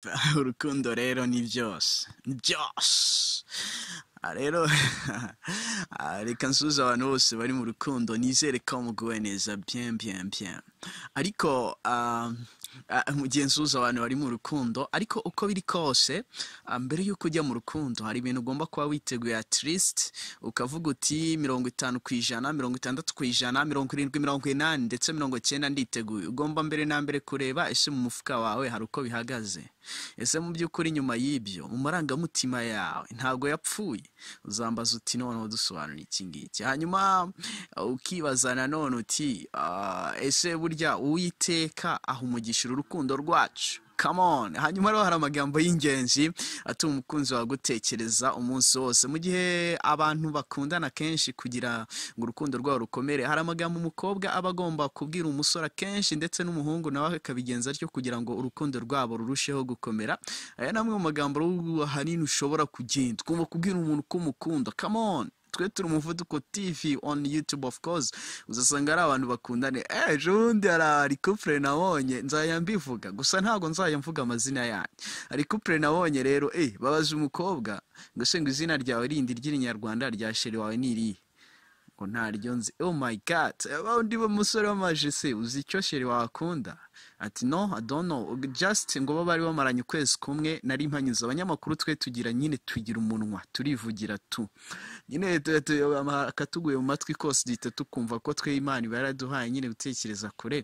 Paul Condorero ni dios Dios. Ah, rero ah, reka nsuhuze abantu bose bari mu rukundo nizere ko muguwe neza bien bien bien ariko ah, mu gihe nsuhuza abantu bari mu rukundo ariko uko biri kose mbere y'uko ujya mu rukundo hari ibintu ugomba kuba witeguye atirisite ukavuga uti mirongo itanu ku ijana mirongo itandatu ku ijana mirongo irindwi mirongo inani ndetse mirongo icyenda nditeguye ugomba mbere na mbere kureba ese mu mufuka wawe hari uko bihagaze ese mu by'ukuri nyuma y'ibyo mu marangamutima yawe ntabwo yapfuye uzambaza uti noneho dusobanura iki ngiki hanyuma uh, ukibaza nanone uti uh, ese burya uwiteka aha umugisha urukundo rwacu come on hanyuma rero hari amagambo y'ingenzi atuma umukunzi wawe gutekereza umunsi wose mu gihe abantu bakundana kenshi kugira ngo urukundo rwabo rukomere hari amagambo umukobwa aba agomba kubwira umusore akenshi ndetse n'umuhungu nawe akabigenza atyo kugira ngo urukundo rwabo rurusheho gukomera aya ni amwe mu magambo hanini ushobora kugenda ugomba kubwira umuntu ko umukunda come on twe turi umuvuduko tv on youtube of course uzasanga ari abantu bakundane eh, ejo bundi hari couple nabonye nzajya mbivuga gusa ntabwo nzajya mvuga amazina yanyu hari couple nabonye rero eh babaza umukobwa ngo senga izina ryawe rindi ry’irinyarwanda rya sheri wawe ni irihe ngo ntaryo nzi oh my god undi musore w'amaji se uzi icyo sheri wakunda ati no adono just ngo bo bari bamaranye ukwezi kumwe nari mpanyuze abanyamakuru twe tugira nyine tugira umunwa turivugira tu nyine akatuguye mu matwi kose duhita tukumva ko twe imana iba yaraduhaye nyine gutekereza kure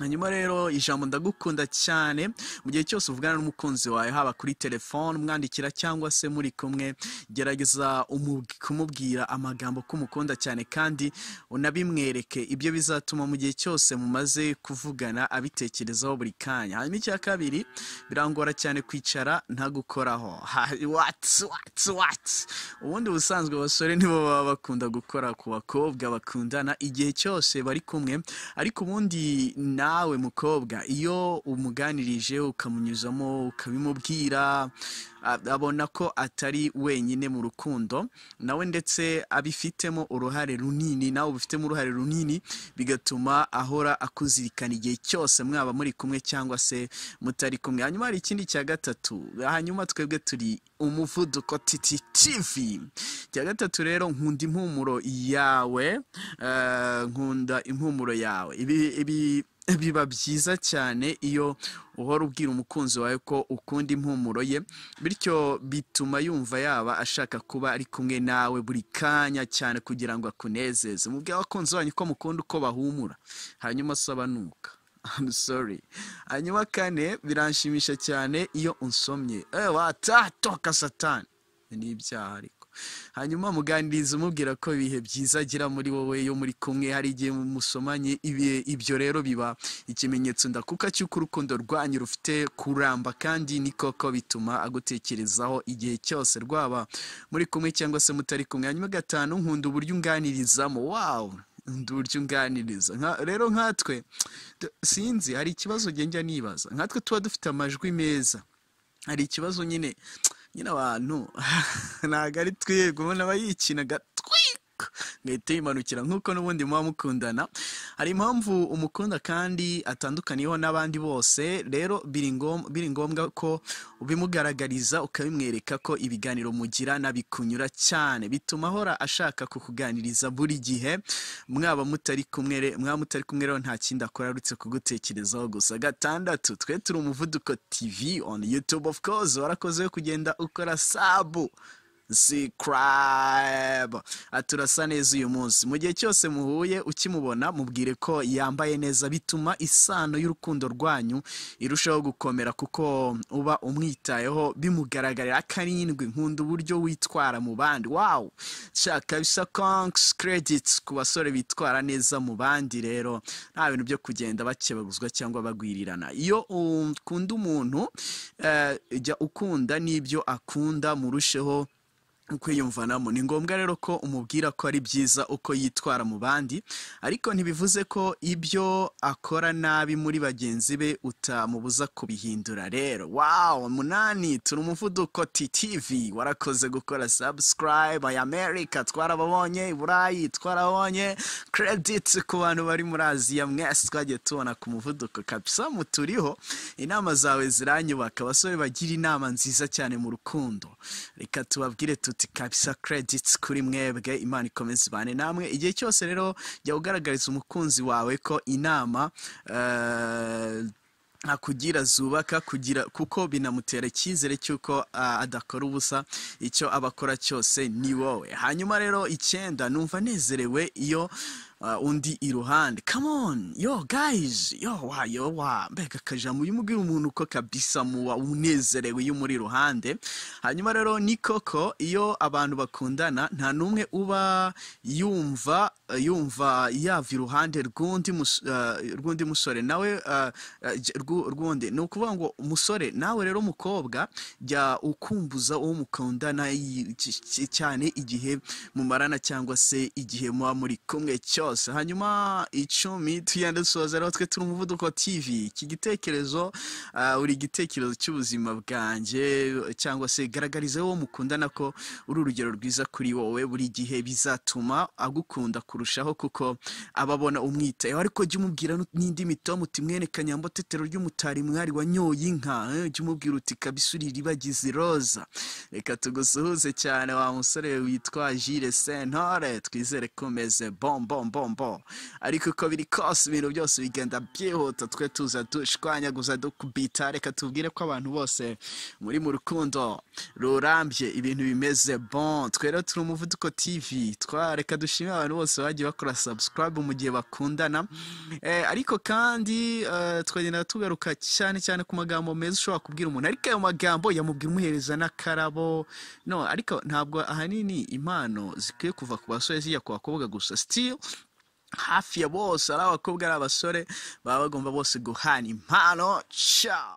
hanyuma rero ijambo ndagukunda cyane mu gihe cyose uvugana n'umukunzi wawe haba kuri telefone umwandikira cyangwa se muri kumwe gerageza kumubwira amagambo ko cyane kandi unabimwereke ibyo bizatuma mu gihe cyose mumaze kuvugana abitekerezaho buri kanya hanyuma icya kabiri birangora cyane kwicara ntagukoraho ubundi busanzwe abasore nibo baba bakunda gukora ku bakobwa bakundana igihe cyose bari kumwe ariko ubundi na nawe mukobwa iyo umuganirije ukamunyuzamo ukabimubwira abona ko atari wenyine mu rukundo nawe ndetse abifitemo uruhare runini nawe ubifitemo uruhare runini bigatuma ahora akuzirikana igihe cyose mwaba muri kumwe cyangwa se mutari kumwe hanyuma hari ikindi cya gatatu hanyuma twebwe turi umuvuduko titi tivi cya gatatu rero nkunda impumuro yawe nkunda impumuro yawe ibi biba byiza cyane iyo uhora ubwira umukunzi wawe ko ukunda impumuro ye bityo bituma yumva yaba ashaka kuba ari kumwe nawe buri kanya cyane kugira ngo akunezeze mubwire abakunzi banyu ko mukunda uko bahumura hanyuma asobanuka amusore hanyuma kane biranshimisha cyane iyo unsomye ewa eh, watatoka satani ni ibyaha ariko hanyuma muganiriza umubwira ko ibihe byiza agira muri wowe yo muri kumwe hari igihe musomanye ibyo rero biba ikimenyetso ndakuka cy'uko urukundo rwanyu rufite kuramba kandi ni koko bituma agutekerezaho igihe cyose rwaba muri kumwe cyangwa se mutari kumwe hanyuma gatanu nkunda uburyo unganirizamo wawu uburyo unganiriza rero nkatwe sinzi hari ikibazo ngenda nibaza nkatwe tuba dufite amajwi meza hari ikibazo nyine nyine abantu ntabwo ari twebwe ubona aba mwihita yimanukira nk'uko n'ubundi muba mukundana hari impamvu umukunda kandi atandukaniyeho n'abandi bose rero biri ngombwa ko ubimugaragariza ukabimwereka ko ibiganiro mugira n'abikunyura cyane bituma ahora ashaka kukuganiriza buri gihe mwaba mutari kumwe mwaba mutari kumwe rero nta kindi akora arutse kugutekerezaho gusa gatandatu twe turi umuvuduko tv on youtube of course warakoze kugenda ukora sabu sikarabu turasa neza uyu munsi mu gihe cyose muhuye ukimubona mubwire ko yambaye neza bituma isano y'urukundo rwanyu irushaho gukomera kuko uba umwitayeho bimugaragarira karindwi nkunda uburyo witwara mu bandi wawu shaka bisa konkisi kereditsi ku basore bitwara neza mu bandi rero nta bintu byo kugenda bakebaguzwa cyangwa bagwirirana iyo ukunda umuntu eh, jya ukunda n'ibyo akunda murusheho kwiyumvanamo ni ngombwa rero ko umubwira ko ari byiza uko yitwara mu bandi ariko ntibivuze ko ibyo akora nabi muri bagenzi be utamubuza kubihindura rero wawu munani turi umuvuduko titivi warakoze gukora sabusikarayibu aya amerika twarababonye i burayi twarabonye kerediti ku bantu bari muri aziya mwese twagiye tubona ku muvuduko kabisa muturiho inama zawe ziranyubaka abasore bagira inama nziza cyane mu rukundo reka tubabwire tuti credit kabisa credit kuri mwebwe imana ikomeze ibane namwe igihe cyose rero jya ugaragariza umukunzi wawe ko inama eh, akugira zubaka kugira kuko binamutera icyizere cy'uko eh, adakora ubusa icyo abakora cyose ni wowe hanyuma rero icyenda numva anezerewe iyo Uh, undi iruhande kamoni yo guys yo wa yo wa mbega akajambo uyu mubwira umuntu ko kabisa muba unezerewe iyo muri iruhande hanyuma rero ni koko iyo abantu bakundana nta n'umwe uba yumva uh, yumva yava iruhande rw'undi uh, musore nawe rw'undi ni ukuvuga ngo umusore nawe rero umukobwa jya ukumbuza uwo mukundana cyane igihe mumarana cyangwa se igihe muba muri kumwe cyose yose hanyuma icumi tugenda dusoza rero twe turi umuvuduko tv iki gitekerezo buri ah, gitekerezo cy'ubuzima bwanjye cyangwa se garagariza wowe mukundana ko uri urugero rwiza kuri wowe buri gihe bizatuma agukunda kurushaho kuko ababona umwitayeho ariko jya umubwira n'indi mitomu timwene kanyambo tetero ry'umutari mwari wanyoye inka eh, jya umubwira uti kabisuri ribagize iroza reka tugusuhuze cyane wa musore witwa jire sentore twizere ko umeze bombombo bombo ariko uko biri kose ibintu byose bigenda byihuta twe tuza dushwanyaguza dukubita reka tubwire ko abantu bose muri mu rukundo rurambye ibintu bimeze bon twere turi umuvuduko tv twareka dushimire abantu bose bagiye bakora subscribe mu gihe bakundana eh, ariko kandi eh, twagenda tugaruka cyane cyane ku magambo meza ushobora kubwira umuntu ariko ayo magambo yamubwira umuhereza n'akarabo no ariko ntabwo ahanini impano zikwiye kuva ku basore zijya ku bakobwa gusa sitiri hafi ya bose ari abakobwa ari abasore baba bagomba bose guhana impano ciao